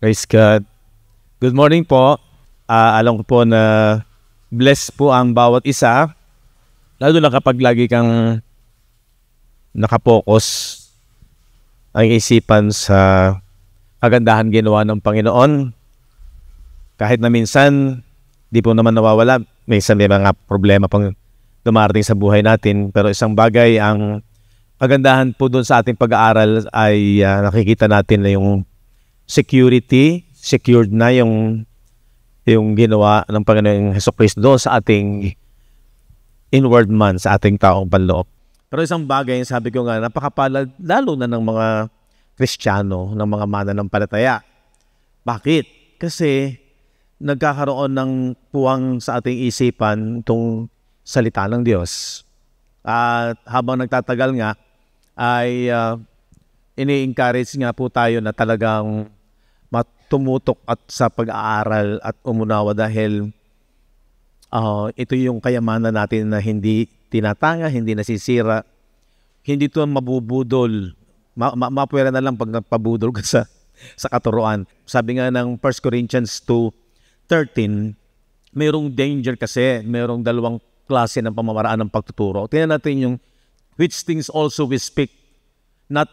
Praise God. Good morning po. Uh, alam ko po na bless po ang bawat isa. Lalo na kapag lagi kang nakapokus ang isipan sa kagandahan ginawa ng Panginoon. Kahit na minsan, di po naman nawawala. Minsan may mga problema pang dumarating sa buhay natin. Pero isang bagay, ang kagandahan po doon sa ating pag-aaral ay uh, nakikita natin na yung security, secured na yung yung ginawa ng Panginoong Heso Kristo sa ating inward man, sa ating taong panloob. Pero isang bagay, sabi ko nga, napakapalad lalo na ng mga Kristiyano ng mga mananampalataya. Bakit? Kasi nagkakaroon ng puwang sa ating isipan itong salita ng Diyos. At habang nagtatagal nga, ay uh, ini-encourage nga po tayo na talagang matumutok at sa pag-aaral at umunawa dahil uh, ito yung kayamanan natin na hindi tinatanga, hindi nasisira, hindi ito mabubudol ma- ma- mapwera na lang pag nagpabudol ka sa, sa katuruan. Sabi nga ng 1 Corinthians 2.13, mayroong danger kasi, mayroong dalawang klase ng pamamaraan ng pagtuturo. Tingnan natin yung which things also we speak, not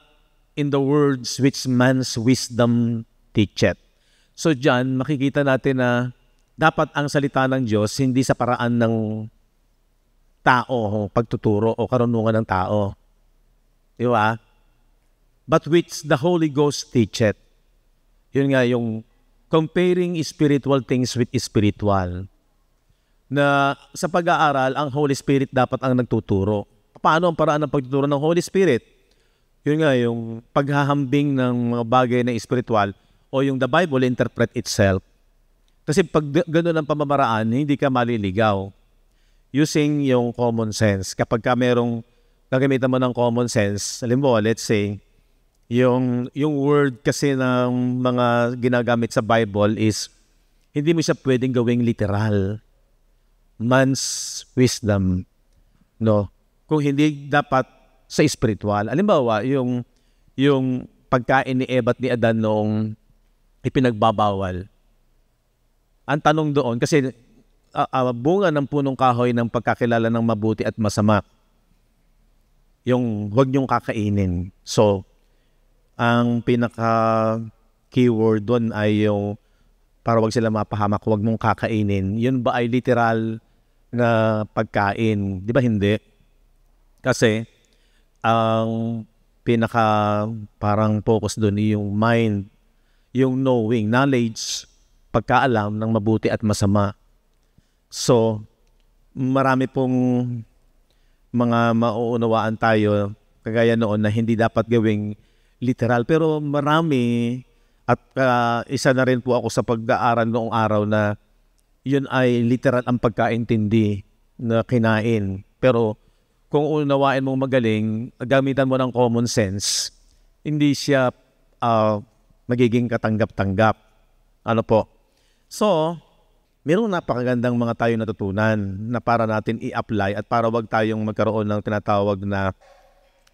in the words which man's wisdom teacheth. So dyan, makikita natin na dapat ang salita ng Diyos hindi sa paraan ng tao, pagtuturo o karunungan ng tao. Di ba? but which the Holy Ghost teacheth. Yun nga yung comparing spiritual things with spiritual. Na sa pag-aaral, ang Holy Spirit dapat ang nagtuturo. Paano ang paraan ng pagtuturo ng Holy Spirit? Yun nga, yung paghahambing ng mga bagay na spiritual o yung the Bible interpret itself. Kasi pag ganoon ang pamamaraan, hindi ka maliligaw using yung common sense. Kapag ka merong gagamitan mo ng common sense, alam let's say, yung, yung word kasi ng mga ginagamit sa Bible is hindi mo siya pwedeng gawing literal. Man's wisdom. No? Kung hindi dapat sa spiritual. Alimbawa, yung, yung pagkain ni Eva at ni Adan noong ipinagbabawal. Ang tanong doon, kasi uh, uh, bunga ng punong kahoy ng pagkakilala ng mabuti at masama, yung huwag niyong kakainin. So, ang pinaka keyword doon ay yung para wag sila mapahamak, wag mong kakainin. Yun ba ay literal na pagkain? Di ba hindi? Kasi ang pinaka parang focus doon yung mind, yung knowing, knowledge, pagkaalam ng mabuti at masama. So, marami pong mga mauunawaan tayo kagaya noon na hindi dapat gawing literal. Pero marami at uh, isa na rin po ako sa pag-aaral noong araw na yun ay literal ang pagkaintindi na kinain. Pero kung unawain mong magaling, gamitan mo ng common sense, hindi siya uh, magiging katanggap-tanggap. Ano po? So, mayroong napakagandang mga tayo natutunan na para natin i-apply at para wag tayong magkaroon ng tinatawag na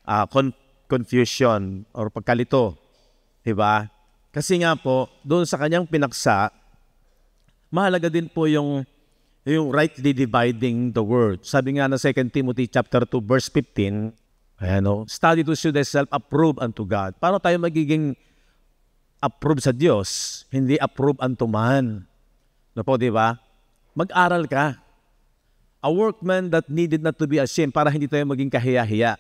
uh, con- confusion or pagkalito. Di ba? Kasi nga po, doon sa kanyang pinaksa, mahalaga din po yung yung rightly dividing the word. Sabi nga na 2 Timothy chapter 2 verse 15, ayan o, study to show thyself approved unto God. Paano tayo magiging approved sa Diyos, hindi approved unto man? No po, di ba? Mag-aral ka. A workman that needed not to be ashamed para hindi tayo maging kahiya-hiya.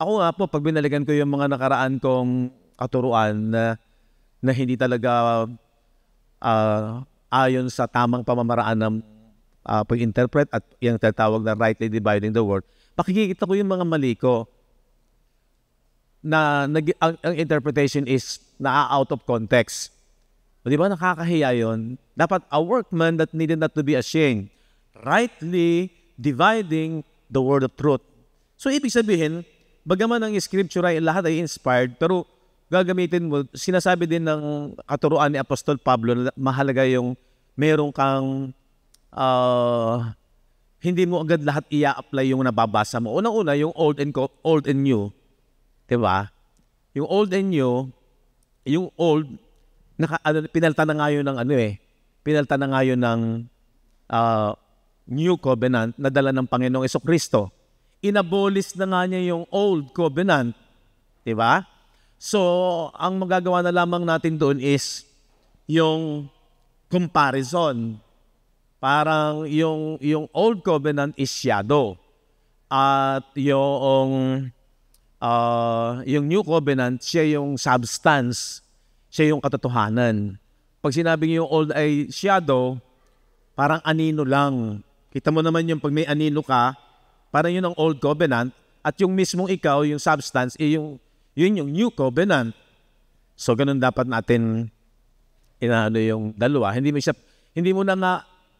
Ako nga po, pag binaligan ko yung mga nakaraan kong katuruan na, na hindi talaga uh, ayon sa tamang pamamaraan ng uh, pag-interpret at yung tatawag na rightly dividing the word, pakikita ko yung mga mali ko na nag, ang, ang interpretation is na out of context. O di ba nakakahiya yon? Dapat a workman that needed not to be ashamed, rightly dividing the word of truth. So ibig sabihin, bagaman ang scripture ay lahat ay inspired, pero gagamitin mo, sinasabi din ng katuruan ni Apostol Pablo na mahalaga yung meron kang uh, hindi mo agad lahat i apply yung nababasa mo. Unang-una, yung old and, old and new. ba? Diba? Yung old and new, yung old, naka, ano, pinalta na nga yun ng ano eh, pinalta na nga yun ng uh, new covenant na dala ng Panginoong Kristo inabolish na nga niya yung old covenant. Di ba? So, ang magagawa na lamang natin doon is yung comparison. Parang yung, yung old covenant is shadow. At yung, uh, yung new covenant, siya yung substance. Siya yung katotohanan. Pag sinabing yung old ay shadow, parang anino lang. Kita mo naman yung pag may anino ka, para yun ang old covenant at yung mismong ikaw, yung substance, eh yung, yun yung new covenant. So ganun dapat natin inaano yung dalawa. Hindi mo siya hindi mo na nga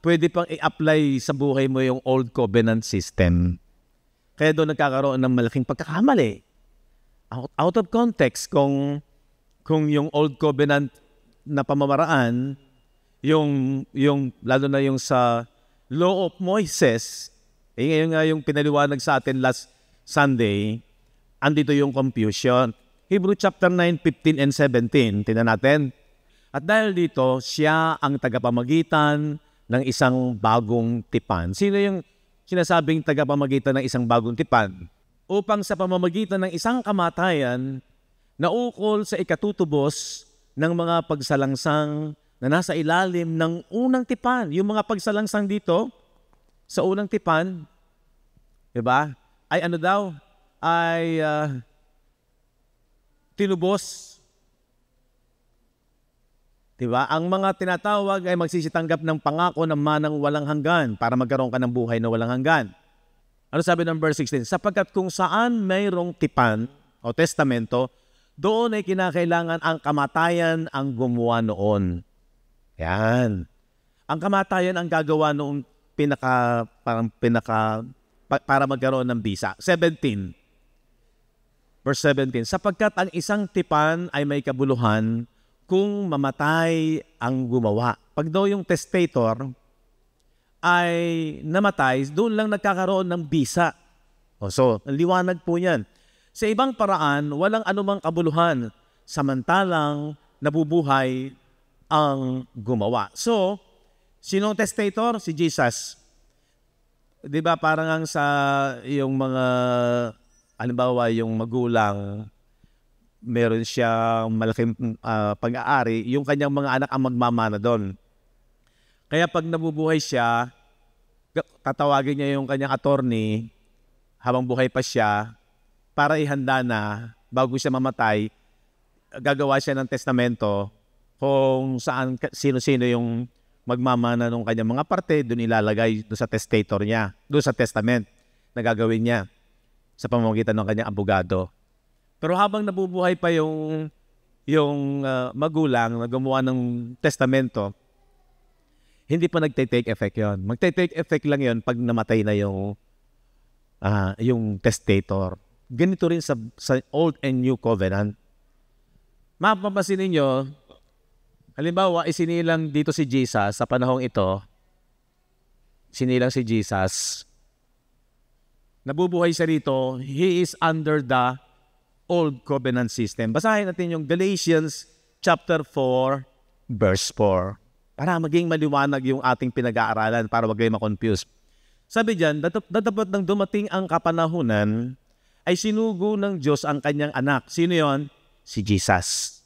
pwede pang i-apply sa buhay mo yung old covenant system. Kaya doon nagkakaroon ng malaking pagkakamali. Out, out of context kung kung yung old covenant na pamamaraan, yung yung lalo na yung sa law of Moses eh ngayon nga yung pinaliwanag sa atin last Sunday, andito yung confusion. Hebrew chapter 9, 15 and 17, tingnan natin. At dahil dito, siya ang tagapamagitan ng isang bagong tipan. Sino yung sinasabing tagapamagitan ng isang bagong tipan? Upang sa pamamagitan ng isang kamatayan, na naukol sa ikatutubos ng mga pagsalangsang na nasa ilalim ng unang tipan. Yung mga pagsalangsang dito, sa unang tipan, Diba? Ay ano daw? Ay uh, tinubos. Diba? Ang mga tinatawag ay magsisitanggap ng pangako ng manang walang hanggan para magkaroon ka ng buhay na walang hanggan. Ano sabi ng verse 16? Sapagkat kung saan mayroong tipan o testamento, doon ay kinakailangan ang kamatayan ang gumawa noon. Yan. Ang kamatayan ang gagawa noong pinaka parang pinaka para magkaroon ng visa. 17. Verse 17. Sapagkat ang isang tipan ay may kabuluhan kung mamatay ang gumawa. Pag daw yung testator ay namatay, doon lang nagkakaroon ng bisa. O so, liwanag po yan. Sa ibang paraan, walang anumang kabuluhan. Samantalang nabubuhay ang gumawa. So, sinong testator? Si Jesus. 'di ba parang ang sa yung mga halimbawa yung magulang meron siyang malaking uh, pag-aari, yung kanyang mga anak ang magmamana doon. Kaya pag nabubuhay siya, tatawagin niya yung kanyang attorney habang buhay pa siya para ihanda na bago siya mamatay, gagawa siya ng testamento kung saan sino-sino yung magmamana ng kanyang mga parte, doon ilalagay doon sa testator niya, doon sa testament na gagawin niya sa pamamagitan ng kanyang abogado. Pero habang nabubuhay pa yung yung uh, magulang na gumawa ng testamento, hindi pa nagte-take effect yon. Magte-take effect lang yon pag namatay na yung uh, yung testator. Ganito rin sa, sa Old and New Covenant. Mapapansin ninyo, Halimbawa, isinilang dito si Jesus sa panahong ito, sinilang si Jesus, nabubuhay siya rito, he is under the old covenant system. Basahin natin yung Galatians chapter 4, verse 4. Para maging maliwanag yung ating pinag-aaralan, para wag kayo makonfuse. Sabi diyan, datapat nang dumating ang kapanahunan, ay sinugo ng Diyos ang kanyang anak. Sino yon? Si Jesus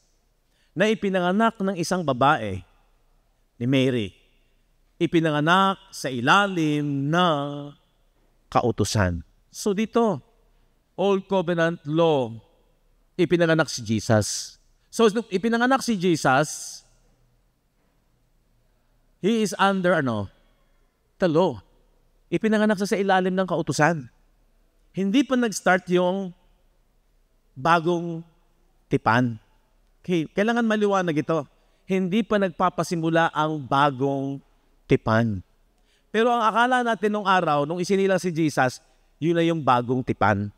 na ipinanganak ng isang babae ni Mary. Ipinanganak sa ilalim ng kautusan. So dito, Old Covenant Law, ipinanganak si Jesus. So ipinanganak si Jesus, He is under ano? The law. Ipinanganak sa sa ilalim ng kautusan. Hindi pa nag-start yung bagong tipan. Okay, kailangan maliwanag ito. Hindi pa nagpapasimula ang bagong tipan. Pero ang akala natin nung araw, nung isinilang si Jesus, yun na yung bagong tipan.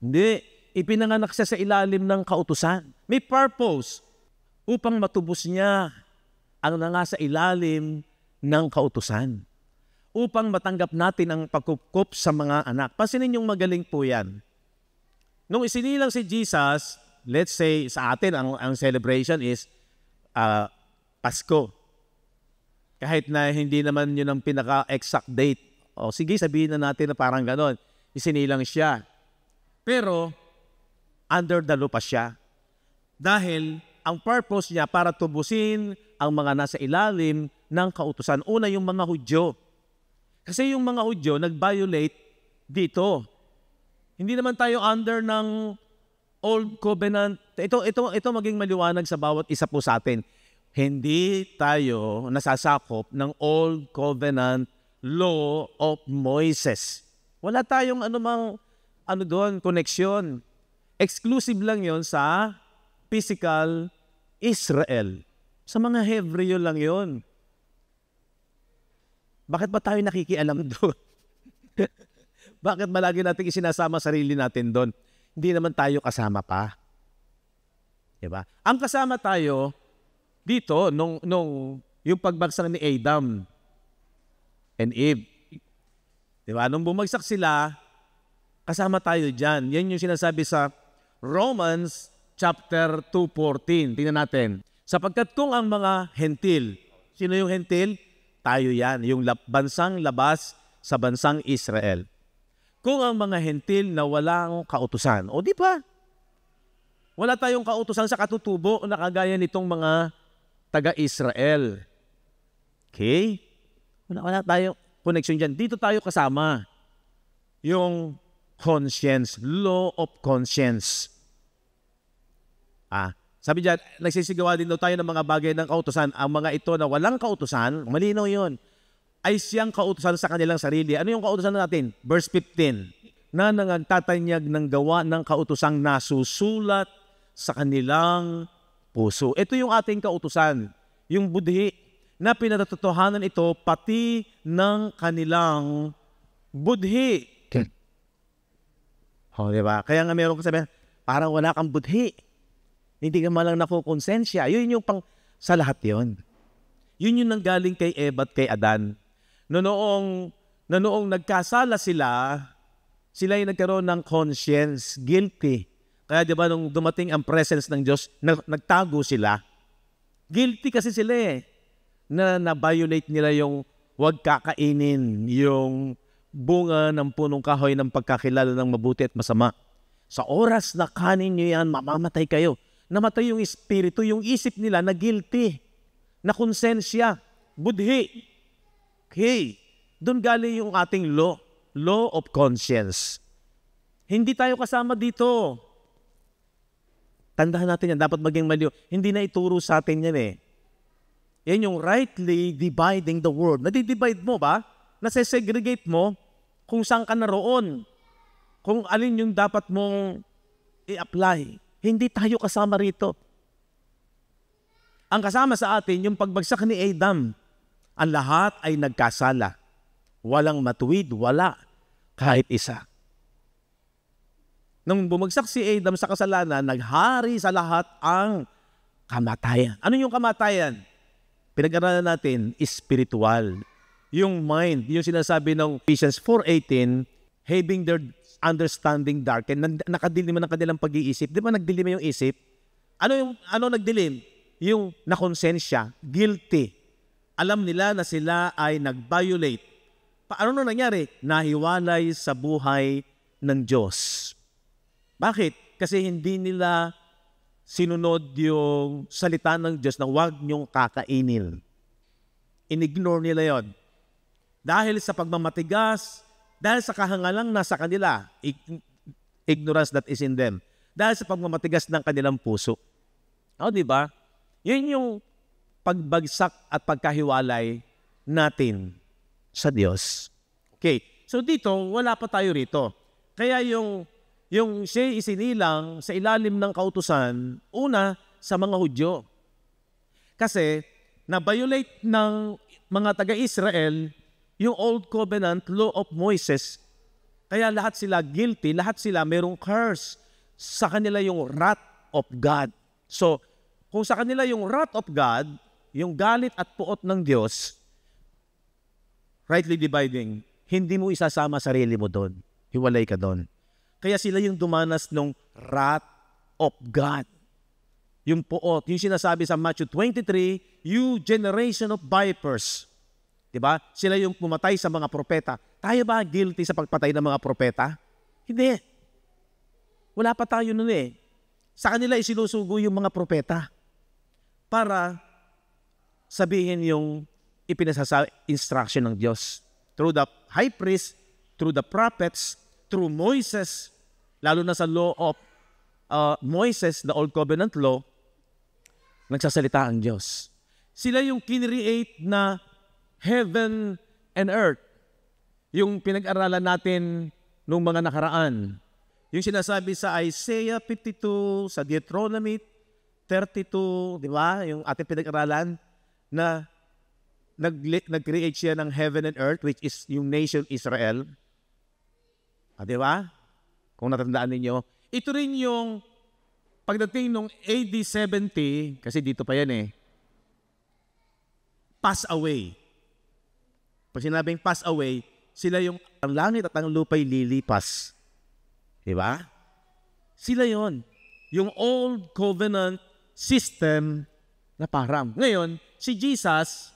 Hindi. Ipinanganak siya sa ilalim ng kautusan. May purpose upang matubos niya ang sa ilalim ng kautusan upang matanggap natin ang pagkupkup sa mga anak. Pansinin yung magaling po yan. Nung isinilang si Jesus, let's say sa atin ang ang celebration is uh, Pasko. Kahit na hindi naman 'yun ang pinaka-exact date. O sige, sabihin na natin na parang gano'n. Isinilang siya. Pero under the lupa siya. Dahil ang purpose niya para tubusin ang mga nasa ilalim ng kautusan. Una, yung mga Hudyo. Kasi yung mga Hudyo nag-violate dito. Hindi naman tayo under ng Old Covenant. Ito, ito, ito maging maliwanag sa bawat isa po sa atin. Hindi tayo nasasakop ng Old Covenant Law of Moses. Wala tayong anumang ano doon, connection. Exclusive lang yon sa physical Israel. Sa mga Hebreo lang yon. Bakit ba tayo nakikialam doon? Bakit malagi lagi natin isinasama sarili natin doon? hindi naman tayo kasama pa. 'Di ba? Ang kasama tayo dito nung nung yung pagbagsak ni Adam and Eve. 'Di ba? Nung bumagsak sila, kasama tayo diyan. Yan yung sinasabi sa Romans chapter 2:14. Tingnan natin. Sapagkat kung ang mga hentil, sino yung hentil? Tayo yan, yung lab- bansang labas sa bansang Israel kung ang mga hentil na walang kautusan. O di ba? Wala tayong kautusan sa katutubo na kagaya nitong mga taga-Israel. Okay? Wala, wala tayong connection dyan. Dito tayo kasama. Yung conscience, law of conscience. Ah, sabi dyan, nagsisigawa din daw tayo ng mga bagay ng kautusan. Ang mga ito na walang kautusan, malinaw yon ay siyang kautusan sa kanilang sarili. Ano yung kautusan natin? Verse 15, na nangagtatanyag ng gawa ng kautosang nasusulat sa kanilang puso. Ito yung ating kautusan, yung budhi na pinatatotohanan ito pati ng kanilang budhi. Hmm. Oh, di Kaya nga meron ko sabihin, parang wala kang budhi. Hindi ka malang nakukonsensya. Yun yung pang, sa lahat yon. Yun yung nanggaling kay Eva at kay Adan na noong, na noong nagkasala sila, sila ay nagkaroon ng conscience, guilty. Kaya di ba nung dumating ang presence ng Diyos, na, nagtago sila. Guilty kasi sila eh, na na-violate nila yung huwag kakainin, yung bunga ng punong kahoy ng pagkakilala ng mabuti at masama. Sa oras na kanin nyo yan, mamamatay kayo. Namatay yung espiritu, yung isip nila na guilty, na konsensya, budhi. Okay. Doon galing yung ating law, law of conscience. Hindi tayo kasama dito. Tandaan natin yan. Dapat maging maliw. Hindi na ituro sa atin yan eh. Yan yung rightly dividing the word. Nadidivide mo ba? Nasesegregate mo kung saan ka naroon. Kung alin yung dapat mong i-apply. Hindi tayo kasama rito. Ang kasama sa atin, yung pagbagsak ni Adam ang lahat ay nagkasala. Walang matuwid, wala kahit isa. Nung bumagsak si Adam sa kasalanan, naghari sa lahat ang kamatayan. Ano yung kamatayan? Pinag-aralan natin, spiritual. Yung mind, yung sinasabi ng Ephesians 4.18, having their understanding darkened, nakadilim ng kanilang pag-iisip. Di ba nagdilim yung isip? Ano yung ano nagdilim? Yung nakonsensya, guilty alam nila na sila ay nag-violate. Paano na nangyari? Nahiwalay sa buhay ng Diyos. Bakit? Kasi hindi nila sinunod yung salita ng Diyos na huwag niyong kakainin. Inignore nila yon. Dahil sa pagmamatigas, dahil sa kahangalang nasa kanila, ignorance that is in them. Dahil sa pagmamatigas ng kanilang puso. O, oh, di ba? Yun yung pagbagsak at pagkahiwalay natin sa Diyos. Okay. So dito, wala pa tayo rito. Kaya yung, yung siya isinilang sa ilalim ng kautusan, una, sa mga Hudyo. Kasi, na-violate ng mga taga-Israel yung Old Covenant Law of Moses. Kaya lahat sila guilty, lahat sila merong curse. Sa kanila yung wrath of God. So, kung sa kanila yung wrath of God, yung galit at puot ng Diyos, rightly dividing, hindi mo isasama sarili mo doon. Hiwalay ka doon. Kaya sila yung dumanas ng wrath of God. Yung puot, yung sinasabi sa Matthew 23, you generation of vipers. Diba? Sila yung pumatay sa mga propeta. Tayo ba guilty sa pagpatay ng mga propeta? Hindi. Wala pa tayo nun eh. Sa kanila isinusugo yung mga propeta para sabihin yung ipinasasa instruction ng Diyos. Through the high priest, through the prophets, through Moises, lalo na sa law of uh, Moises, the Old Covenant Law, nagsasalita ang Diyos. Sila yung kinreate na heaven and earth. Yung pinag-aralan natin nung mga nakaraan. Yung sinasabi sa Isaiah 52, sa Deuteronomy 32, di ba? Yung ating pinag-aralan na nag-create siya ng heaven and earth, which is yung nation Israel. Ah, di ba? Kung natandaan ninyo. Ito rin yung pagdating nung AD 70, kasi dito pa yan eh, pass away. Pag sinabing pass away, sila yung ang langit at ang lupa'y lilipas. Di ba? Sila yon Yung old covenant system na parang. Ngayon, si Jesus,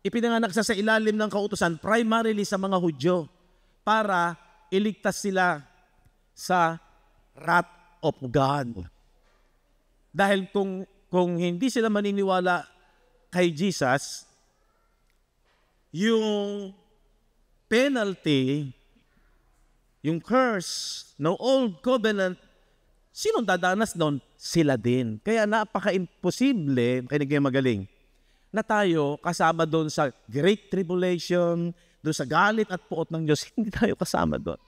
ipinanganak siya sa ilalim ng kautusan primarily sa mga Hudyo para iligtas sila sa wrath of God. Dahil kung, kung hindi sila maniniwala kay Jesus, yung penalty, yung curse ng old covenant, sinong dadanas noon? Sila din. Kaya napaka-imposible, kaya magaling, na tayo kasama doon sa great tribulation, doon sa galit at puot ng Diyos, hindi tayo kasama doon.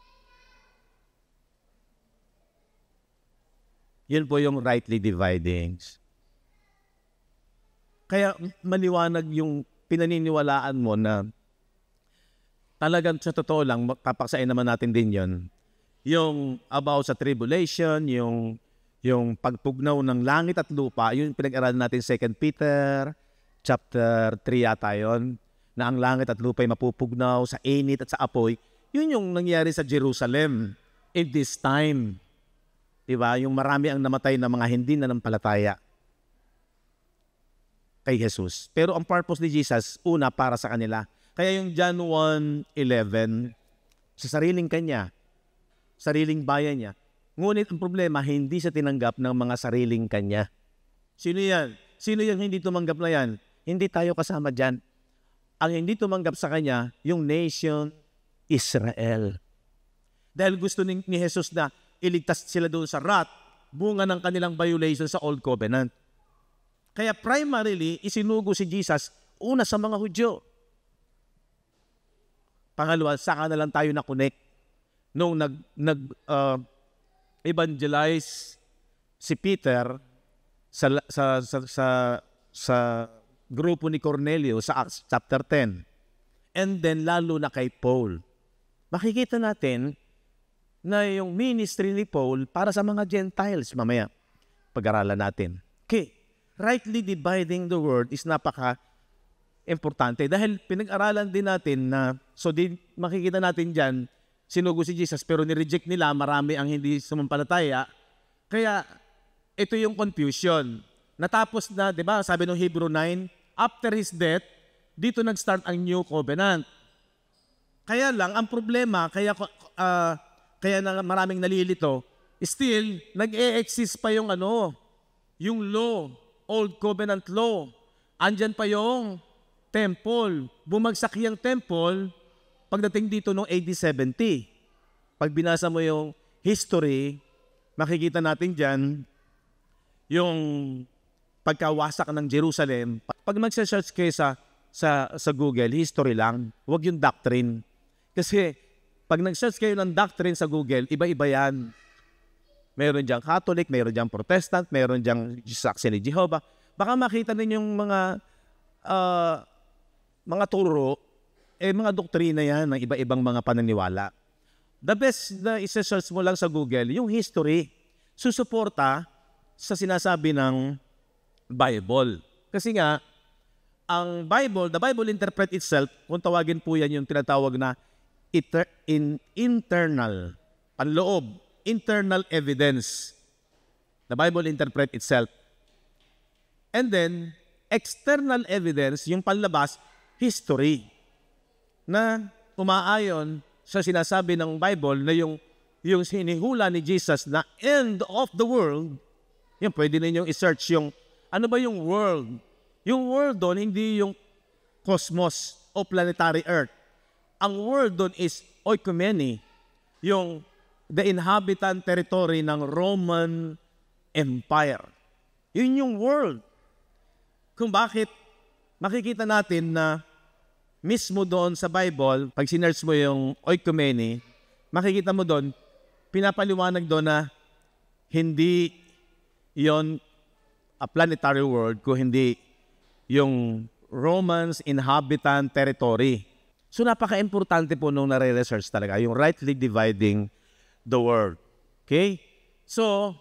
Yun po yung rightly dividing. Kaya maliwanag yung pinaniniwalaan mo na talagang sa totoo lang, papaksain naman natin din yon Yung about sa tribulation, yung yung pagtugnaw ng langit at lupa, yung pinag-aralan natin 2 Peter, chapter 3 yata yon na ang langit at lupa'y mapupugnaw sa init at sa apoy, yun yung nangyari sa Jerusalem in this time. Diba? Yung marami ang namatay na mga hindi na nampalataya kay Jesus. Pero ang purpose ni Jesus, una para sa kanila. Kaya yung John 1.11, sa sariling kanya, sariling bayan niya. Ngunit ang problema, hindi siya tinanggap ng mga sariling kanya. Sino yan? Sino yung hindi tumanggap na yan? Hindi tayo kasama dyan. Ang hindi tumanggap sa kanya, yung nation Israel. Dahil gusto ni, ni Jesus na iligtas sila doon sa rat, bunga ng kanilang violation sa Old Covenant. Kaya primarily, isinugo si Jesus una sa mga Hudyo. Pangalawa, saka na lang tayo na-connect nung nag, nag uh, evangelize si Peter sa sa sa sa, sa grupo ni Cornelio sa Acts chapter 10. And then lalo na kay Paul. Makikita natin na yung ministry ni Paul para sa mga Gentiles mamaya. Pag-aralan natin. Okay. Rightly dividing the word is napaka importante dahil pinag-aralan din natin na so di makikita natin diyan sinugo si Jesus pero ni-reject nila marami ang hindi sumampalataya. Kaya ito yung confusion. Natapos na, 'di ba? Sabi ng Hebrew 9, after his death, dito nag-start ang new covenant. Kaya lang, ang problema, kaya, uh, kaya na maraming nalilito, still, nag-e-exist pa yung ano, yung law, old covenant law. Andyan pa yung temple. Bumagsak yung temple pagdating dito noong AD 70. Pag binasa mo yung history, makikita natin dyan yung pagkawasak ng Jerusalem, pag magse-search kayo sa, sa, sa Google, history lang, wag yung doctrine. Kasi pag nag-search kayo ng doctrine sa Google, iba-iba yan. Meron diyang Catholic, meron diyang Protestant, meron diyang Saksi ni Jehovah. Baka makita ninyong mga uh, mga turo, eh mga doktrina yan ng iba-ibang mga pananiwala. The best na isa-search mo lang sa Google, yung history, susuporta sa sinasabi ng Bible. Kasi nga, ang Bible, the Bible interpret itself, kung tawagin po yan yung tinatawag na inter- in internal, panloob, internal evidence. The Bible interpret itself. And then, external evidence, yung panlabas, history. Na umaayon sa sinasabi ng Bible na yung, yung sinihula ni Jesus na end of the world, yun, pwede ninyong isearch yung ano ba yung world? Yung world doon, hindi yung cosmos o planetary earth. Ang world doon is oikumene, yung the inhabitant territory ng Roman Empire. Yun yung world. Kung bakit makikita natin na mismo doon sa Bible, pag sinerts mo yung oikumene, makikita mo doon, pinapaliwanag doon na hindi yon a planetary world kung hindi yung Romans inhabitant territory. So napaka-importante po nung nare-research talaga, yung rightly dividing the world. Okay? So,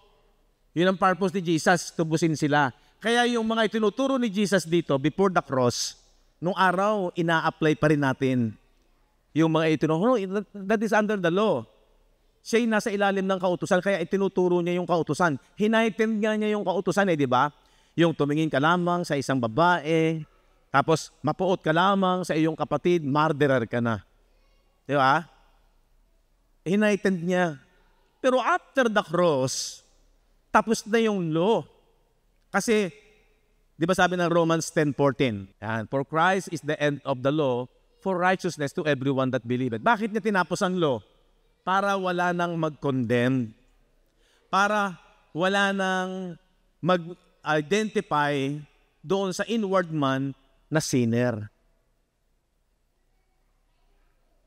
yun ang purpose ni Jesus, tubusin sila. Kaya yung mga itinuturo ni Jesus dito before the cross, nung araw, ina-apply pa rin natin yung mga itinuturo. No, that is under the law siya'y nasa ilalim ng kautusan, kaya itinuturo niya yung kautusan. Hinighten nga niya yung kautusan eh, di ba? Yung tumingin ka lamang sa isang babae, tapos mapuot ka lamang sa iyong kapatid, murderer ka na. Di ba? Hinighten niya. Pero after the cross, tapos na yung law. Kasi, di ba sabi ng Romans 10.14, for Christ is the end of the law for righteousness to everyone that believeth. Bakit niya tinapos ang law? para wala nang mag-condemn, para wala nang mag-identify doon sa inward man na sinner.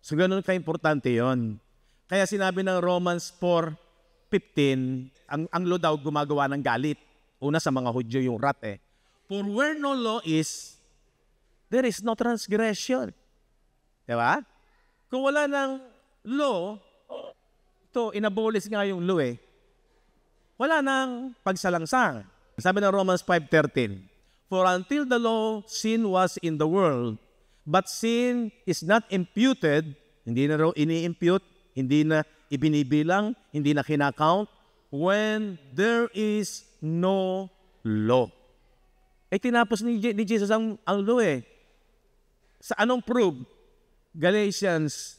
So ganun ka-importante yon. Kaya sinabi ng Romans 4.15, ang anglo daw gumagawa ng galit. Una sa mga Hudyo yung rate. eh. For where no law is, there is no transgression. Diba? Kung wala ng law, to, inabolis nga yung law eh, wala nang pagsalangsang. Sabi ng Romans 5.13, For until the law, sin was in the world, but sin is not imputed, hindi na raw ini-impute, hindi na ibinibilang, hindi na kinakount, when there is no law. Eh, tinapos ni, ni Jesus ang, ang law eh. Sa anong proof? Galatians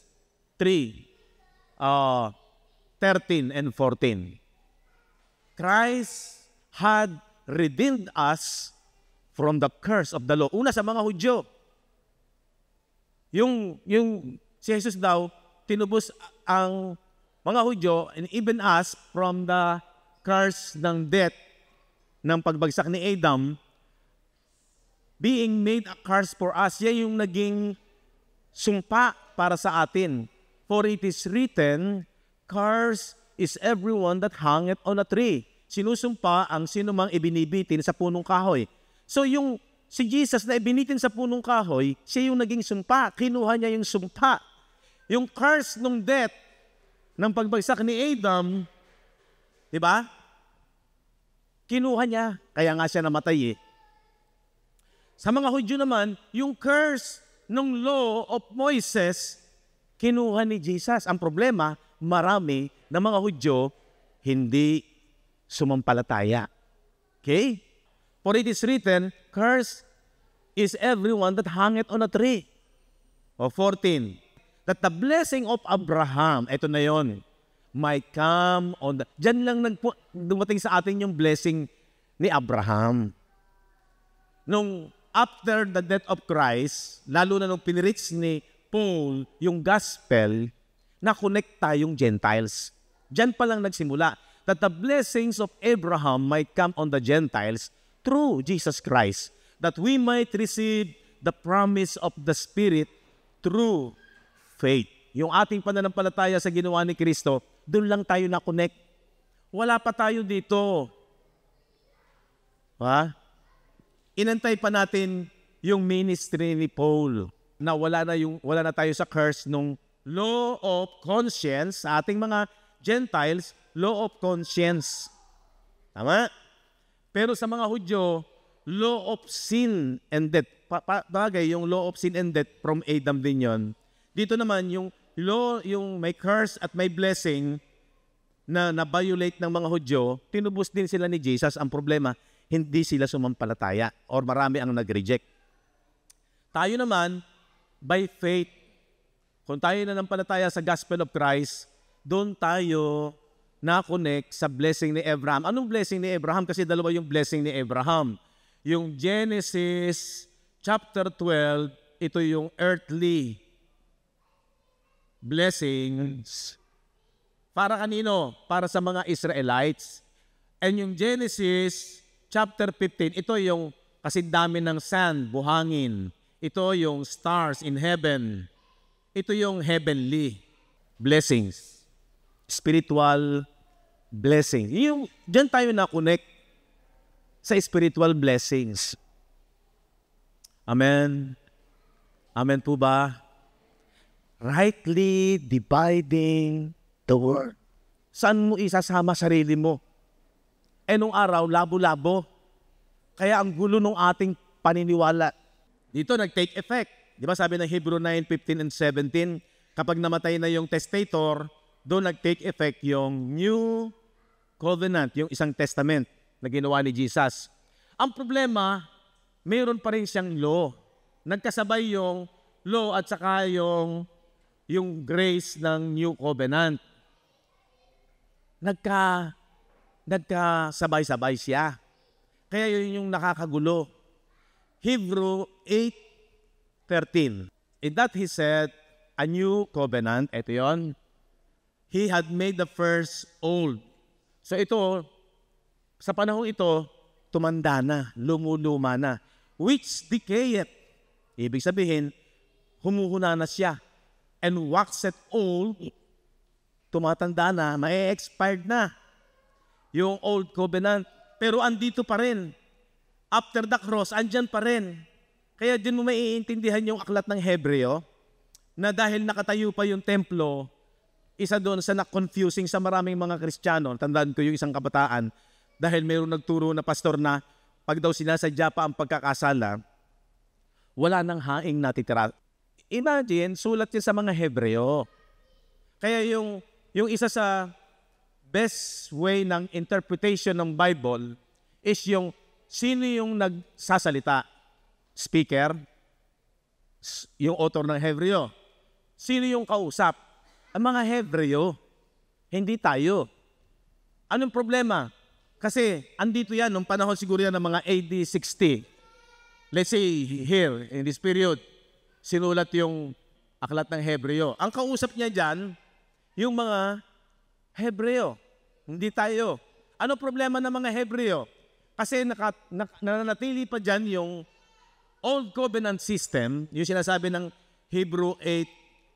3. Uh, ah, 13 and 14. Christ had redeemed us from the curse of the law. Una sa mga Hudyo. Yung, yung si Jesus daw, tinubos ang mga Hudyo and even us from the curse ng death ng pagbagsak ni Adam being made a curse for us. Yan yung naging sumpa para sa atin. For it is written, Cars is everyone that hangeth on a tree. Sinusumpa ang sinumang ibinibitin sa punong kahoy. So yung si Jesus na ibinitin sa punong kahoy, siya yung naging sumpa. Kinuha niya yung sumpa. Yung curse ng death ng pagbagsak ni Adam, di ba? Kinuha niya. Kaya nga siya namatay eh. Sa mga Hudyo naman, yung curse ng law of Moses, kinuha ni Jesus. Ang problema, marami na mga Hudyo hindi sumampalataya. Okay? For it is written, Cursed is everyone that hangeth on a tree. O 14, that the blessing of Abraham, ito na yon, might come on the... Diyan lang nagpo, dumating sa atin yung blessing ni Abraham. Nung after the death of Christ, lalo na nung pinirits ni Paul yung gospel, na connect tayong Gentiles. Diyan pa lang nagsimula that the blessings of Abraham might come on the Gentiles through Jesus Christ, that we might receive the promise of the Spirit through faith. Yung ating pananampalataya sa ginawa ni Kristo, doon lang tayo na-connect. Wala pa tayo dito. Ha? Inantay pa natin yung ministry ni Paul na wala na yung wala na tayo sa curse nung law of conscience, sa ating mga Gentiles, law of conscience. Tama? Pero sa mga Hudyo, law of sin and death. Pa- pa- bagay, yung law of sin and death from Adam din yon. Dito naman, yung law, yung may curse at may blessing na na-violate ng mga Hudyo, tinubos din sila ni Jesus. Ang problema, hindi sila sumampalataya or marami ang nag-reject. Tayo naman, by faith, kung tayo nanampalataya sa Gospel of Christ, doon tayo na-connect sa blessing ni Abraham. Anong blessing ni Abraham? Kasi dalawa yung blessing ni Abraham. Yung Genesis chapter 12, ito yung earthly blessings. Para kanino? Para sa mga Israelites. And yung Genesis chapter 15, ito yung kasi dami ng sand, buhangin. Ito yung stars in heaven. Ito yung heavenly blessings, spiritual blessings. Yung, dyan tayo na-connect sa spiritual blessings. Amen? Amen po ba? Rightly dividing the word. Saan mo isasama sarili mo? Eh nung araw, labo-labo. Kaya ang gulo ng ating paniniwala. Dito nag-take effect Di ba sabi ng Hebrew 9:15 and 17, kapag namatay na yung testator, doon nag-take effect yung new covenant, yung isang testament na ginawa ni Jesus. Ang problema, mayroon pa rin siyang law. Nagkasabay yung law at saka yung, yung grace ng new covenant. Nagka, nagkasabay-sabay siya. Kaya yun yung nakakagulo. Hebrew 8, 13. In that he said, a new covenant, ito yon, he had made the first old. So ito, sa panahong ito, tumanda na, lumuluma na, which decayeth. Ibig sabihin, humuhuna na siya and waxeth old, tumatanda na, ma-expired na yung old covenant. Pero andito pa rin. After the cross, andyan pa rin kaya din mo maiintindihan yung aklat ng Hebreo na dahil nakatayo pa yung templo, isa doon sa na sa maraming mga Kristiyano. Tandaan ko yung isang kabataan dahil mayroong nagturo na pastor na pag daw sinasadya pa ang pagkakasala, wala nang haing natitira. Imagine, sulat yun sa mga Hebreo. Kaya yung, yung isa sa best way ng interpretation ng Bible is yung sino yung nagsasalita speaker, yung author ng Hebreo. Sino yung kausap? Ang mga Hebreo. Hindi tayo. Anong problema? Kasi andito yan, nung panahon siguro yan ng mga AD 60. Let's say here, in this period, sinulat yung aklat ng Hebreo. Ang kausap niya dyan, yung mga Hebreo. Hindi tayo. Ano problema ng mga Hebreo? Kasi naka, na, nananatili pa dyan yung Old Covenant system, yung sinasabi ng Hebrew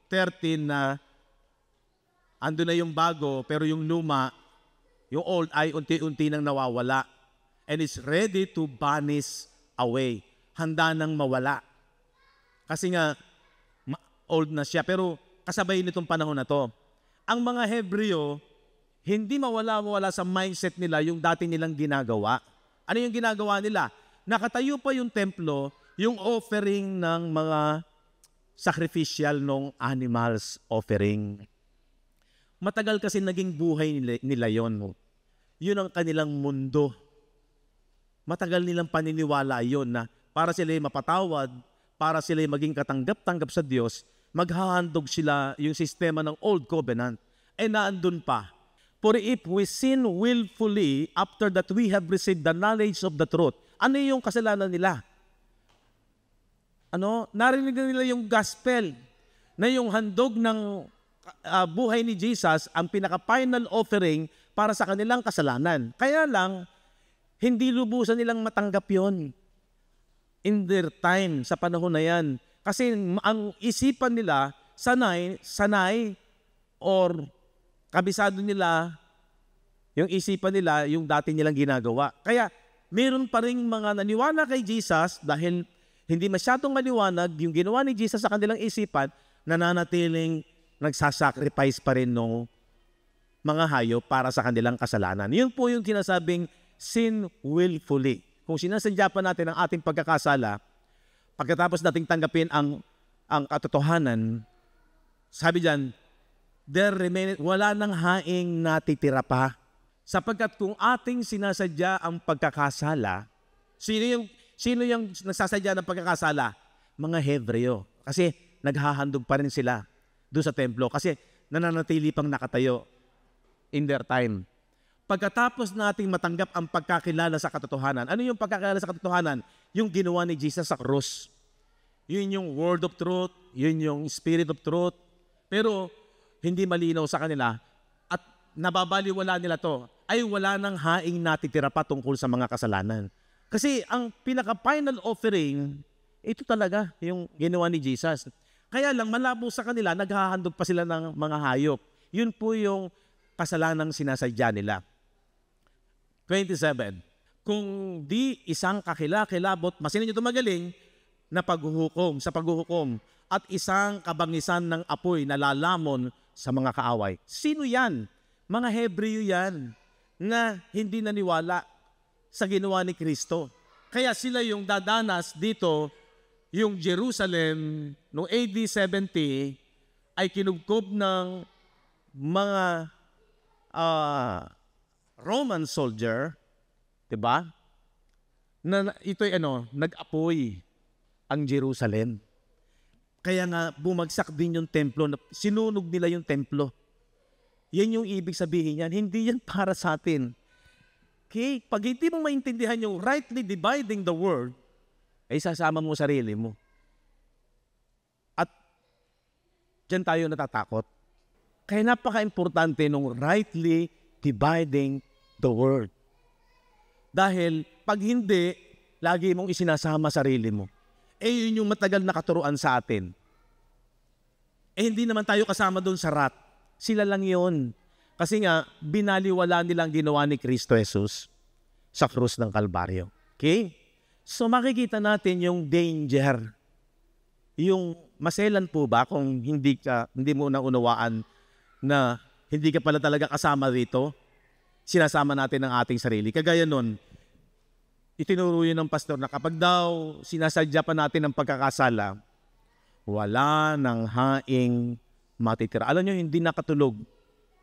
8.13 na ando na yung bago pero yung luma, yung old ay unti-unti nang nawawala and is ready to vanish away. Handa nang mawala. Kasi nga, old na siya. Pero kasabay nitong panahon na to. Ang mga Hebreo, hindi mawala-wala sa mindset nila yung dati nilang ginagawa. Ano yung ginagawa nila? Nakatayo pa yung templo, yung offering ng mga sacrificial nung animals offering. Matagal kasi naging buhay nila, nila yon. Yun ang kanilang mundo. Matagal nilang paniniwala yon na para sila mapatawad, para sila maging katanggap-tanggap sa Diyos, maghahandog sila yung sistema ng Old Covenant. E naandun pa. For if we sin willfully after that we have received the knowledge of the truth, ano yung kasalanan nila? ano, narinig na nila yung gospel na yung handog ng uh, buhay ni Jesus ang pinaka-final offering para sa kanilang kasalanan. Kaya lang, hindi lubusan nilang matanggap yon in their time sa panahon na yan. Kasi ang isipan nila, sanay, sanay or kabisado nila yung isipan nila, yung dati nilang ginagawa. Kaya, meron pa rin mga naniwala kay Jesus dahil hindi masyadong maliwanag yung ginawa ni Jesus sa kanilang isipan, nananatiling nagsasacrifice pa rin ng mga hayop para sa kanilang kasalanan. Yun po yung tinasabing sin willfully. Kung sinasadya pa natin ang ating pagkakasala, pagkatapos nating tanggapin ang ang katotohanan, sabi diyan, there remain, wala nang haing natitira pa. Sapagkat kung ating sinasadya ang pagkakasala, sino yung Sino yung nagsasadya ng pagkakasala? Mga Hebreo. Kasi naghahandog pa rin sila doon sa templo. Kasi nananatili pang nakatayo in their time. Pagkatapos nating matanggap ang pagkakilala sa katotohanan, ano yung pagkakilala sa katotohanan? Yung ginawa ni Jesus sa cross. Yun yung word of truth, yun yung spirit of truth. Pero hindi malinaw sa kanila at nababaliwala nila to ay wala nang haing natitira pa tungkol sa mga kasalanan. Kasi ang pinaka-final offering, ito talaga yung ginawa ni Jesus. Kaya lang malabo sa kanila, naghahandog pa sila ng mga hayop. Yun po yung kasalanang sinasadya nila. 27. Kung di isang kakilakilabot, masinin nyo tumagaling, na paghuhukom, sa paghuhukom, at isang kabangisan ng apoy na lalamon sa mga kaaway. Sino yan? Mga Hebreo yan na hindi naniwala sa ginawa ni Kristo. Kaya sila yung dadanas dito, yung Jerusalem noong AD 70 ay kinugkob ng mga uh, Roman soldier, 'di ba? Na ito'y ano, nag-apoy ang Jerusalem. Kaya nga bumagsak din yung templo, sinunog nila yung templo. Yan yung ibig sabihin niyan, hindi yan para sa atin. Okay? Pag hindi mo maintindihan yung rightly dividing the word, ay eh, sasama mo sarili mo. At dyan tayo natatakot. Kaya napaka-importante nung rightly dividing the word. Dahil pag hindi, lagi mong isinasama sarili mo. Eh yun yung matagal na katuruan sa atin. Eh hindi naman tayo kasama doon sa rat. Sila lang yun. Kasi nga, binaliwala nilang ginawa ni Kristo Jesus sa krus ng Kalbaryo. Okay? So makikita natin yung danger. Yung maselan po ba kung hindi ka hindi mo naunawaan na hindi ka pala talaga kasama dito? Sinasama natin ang ating sarili. Kagaya nun, itinuro yun ng pastor na kapag daw sinasadya pa natin ang pagkakasala, wala ng haing matitira. Alam nyo, hindi nakatulog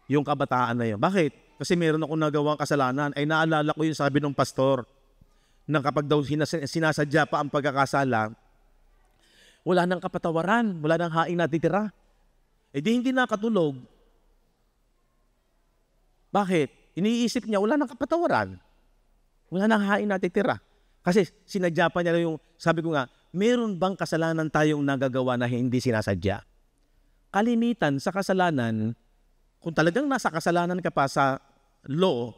yung kabataan na yun. Bakit? Kasi meron ako nagawang kasalanan. Ay naalala ko yung sabi ng pastor na kapag daw sinasadya pa ang pagkakasala, wala nang kapatawaran, wala nang haing natitira. Eh di hindi nakatulog. Bakit? Iniisip niya, wala nang kapatawaran. Wala nang haing natitira. Kasi sinadya pa niya yung, sabi ko nga, meron bang kasalanan tayong nagagawa na hindi sinasadya? Kalimitan sa kasalanan, kung talagang nasa kasalanan ka pa sa law,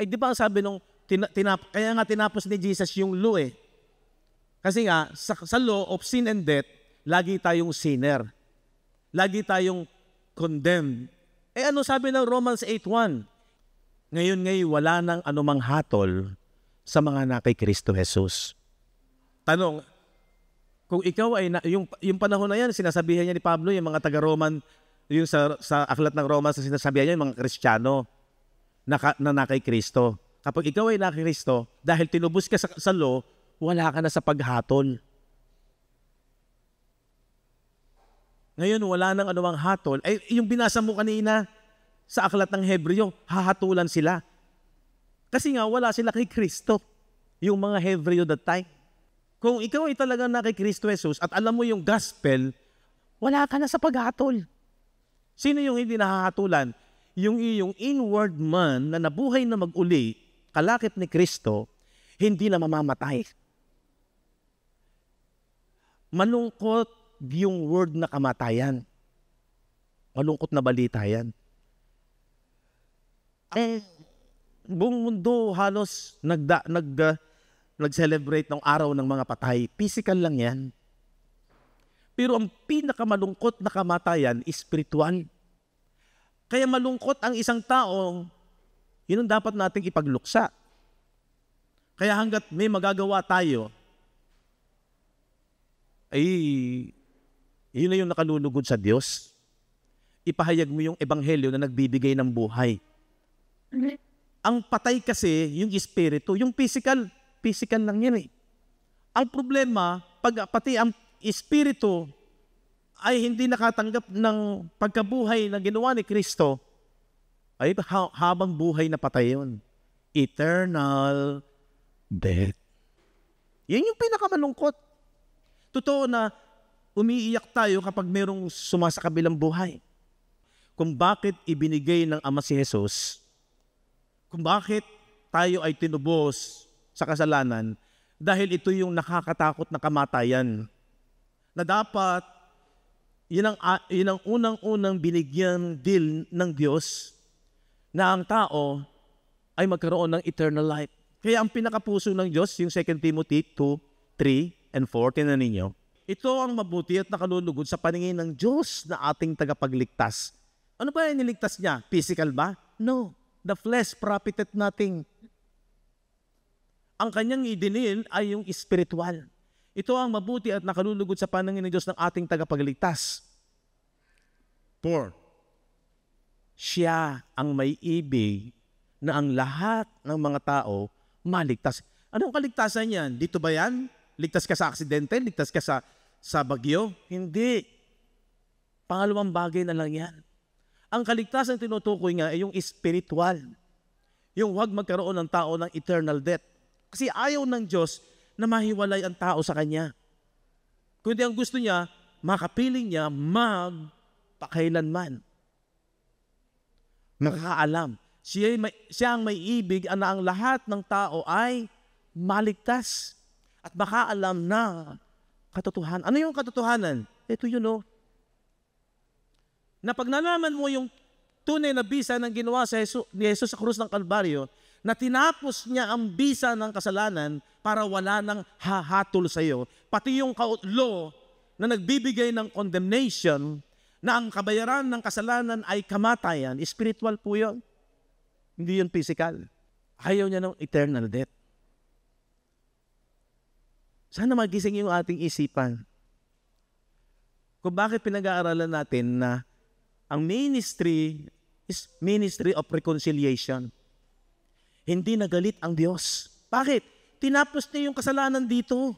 ay di ba ang sabi nung, tina, tinap, kaya nga tinapos ni Jesus yung law eh. Kasi nga, sa, sa law of sin and death, lagi tayong sinner. Lagi tayong condemned. Eh ano sabi ng Romans 8.1? Ngayon ngayon, wala nang anumang hatol sa mga na kay Kristo Jesus. Tanong, kung ikaw ay, na, yung, yung panahon na yan, sinasabihan niya ni Pablo, yung mga taga-Roman yung sa, sa aklat ng Roma sa sinasabi niya, yung mga Kristiyano na, na kay Kristo. Kapag ikaw ay nakay Kristo, dahil tinubos ka sa, sa law, wala ka na sa paghatol. Ngayon, wala nang anumang hatol. Ay, yung binasa mo kanina sa aklat ng Hebreo, hahatulan sila. Kasi nga, wala sila kay Kristo, yung mga Hebreo that time. Kung ikaw ay talaga na kay Kristo Jesus at alam mo yung gospel, wala ka na sa paghatol. Sino yung hindi nakakatulan? Yung iyong inward man na nabuhay na mag-uli, kalakip ni Kristo, hindi na mamamatay. Malungkot yung word na kamatayan. Malungkot na balita yan. Eh, buong mundo halos nag nag, uh, nag-celebrate ng araw ng mga patay. Physical lang yan. Pero ang pinakamalungkot na kamatayan, spiritual. Kaya malungkot ang isang tao, yun ang dapat nating ipagluksa. Kaya hanggat may magagawa tayo, ay yun na yung nakalulugod sa Diyos. Ipahayag mo yung ebanghelyo na nagbibigay ng buhay. Ang patay kasi, yung espiritu, yung physical, physical lang yun eh. Ang problema, pag, pati ang espiritu ay hindi nakatanggap ng pagkabuhay na ginawa ni Kristo, ay habang buhay na patay yun. Eternal death. Yan yung pinakamalungkot. Totoo na umiiyak tayo kapag merong sumasakabilang buhay. Kung bakit ibinigay ng Ama si Jesus, kung bakit tayo ay tinubos sa kasalanan, dahil ito yung nakakatakot na kamatayan na dapat yun ang, ah, yun ang unang-unang binigyan deal ng Diyos na ang tao ay magkaroon ng eternal life. Kaya ang pinakapuso ng Diyos, yung 2 Timothy 2, 3, and 4, tinan ninyo, ito ang mabuti at nakalulugod sa paningin ng Diyos na ating tagapagligtas. Ano ba yung niligtas niya? Physical ba? No. The flesh profited nothing. Ang kanyang idinil ay yung spiritual. Ito ang mabuti at nakalulugod sa panangin ng Diyos ng ating tagapagligtas. Four, siya ang may ibig na ang lahat ng mga tao maligtas. Anong kaligtasan yan? Dito ba yan? Ligtas ka sa aksidente? Ligtas ka sa, sa bagyo? Hindi. Pangalawang bagay na lang yan. Ang kaligtasan tinutukoy nga ay yung spiritual. Yung huwag magkaroon ng tao ng eternal death. Kasi ayaw ng Diyos na mahiwalay ang tao sa kanya. Kundi ang gusto niya, makapiling niya magpakailanman. Nakakaalam. Siya, may, siya ang may ibig na ang lahat ng tao ay maligtas at makaalam na katotohanan. Ano yung katotohanan? Ito yun know, oh. Na pag nalaman mo yung tunay na bisa ng ginawa sa Jesus, ni Jesus sa krus ng Kalbaryo, na tinapos niya ang bisa ng kasalanan para wala nang hahatol sa iyo. Pati yung law na nagbibigay ng condemnation na ang kabayaran ng kasalanan ay kamatayan, spiritual po yun. Hindi yun physical. Ayaw niya ng eternal death. Sana magising yung ating isipan kung bakit pinag-aaralan natin na ang ministry is ministry of reconciliation. Hindi nagalit ang Diyos. Bakit? Tinapos niya yung kasalanan dito.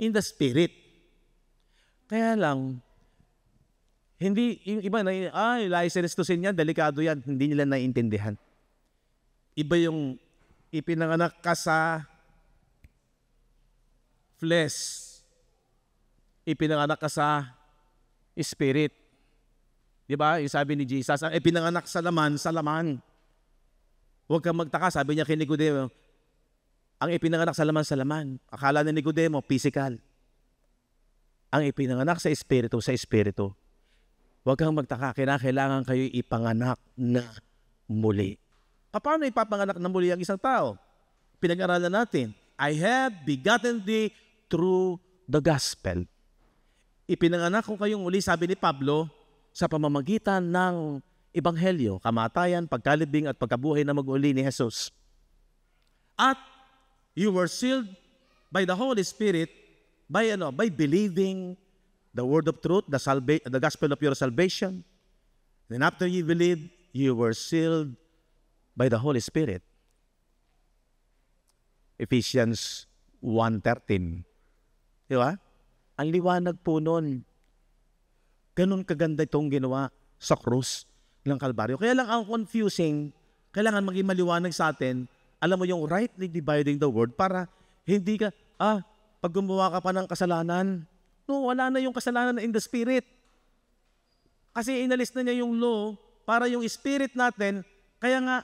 In the spirit. Kaya lang, hindi, yung iba na, ay, license to sin yan, delikado yan. Hindi nila naiintindihan. Iba yung ipinanganak ka sa flesh. Ipinanganak ka sa spirit. Di ba? Yung sabi ni Jesus, ipinanganak sa laman, sa laman. Huwag kang magtaka. Sabi niya kay Nicodemo, ang ipinanganak sa laman sa laman. Akala ni Nicodemo, physical. Ang ipinanganak sa espiritu, sa espiritu. Huwag kang magtaka. Kinakailangan kayo ipanganak na muli. Paano ipapanganak na muli ang isang tao? Pinag-aralan natin. I have begotten thee through the gospel. Ipinanganak ko kayong muli, sabi ni Pablo, sa pamamagitan ng Ebanghelyo, kamatayan, pagkalibing at pagkabuhay na mag-uli ni Jesus. At you were sealed by the Holy Spirit by ano, by believing the word of truth, the salva- the gospel of your salvation. Then after you believe, you were sealed by the Holy Spirit. Ephesians 1.13. Di ba? Ang liwanag po noon. Ganun kaganda itong ginawa sa krus ng Kalbaryo. Kaya lang ang confusing, kailangan maging maliwanag sa atin, alam mo yung rightly dividing the word para hindi ka, ah, pag gumawa ka pa ng kasalanan, no, wala na yung kasalanan in the spirit. Kasi inalis na niya yung law para yung spirit natin, kaya nga,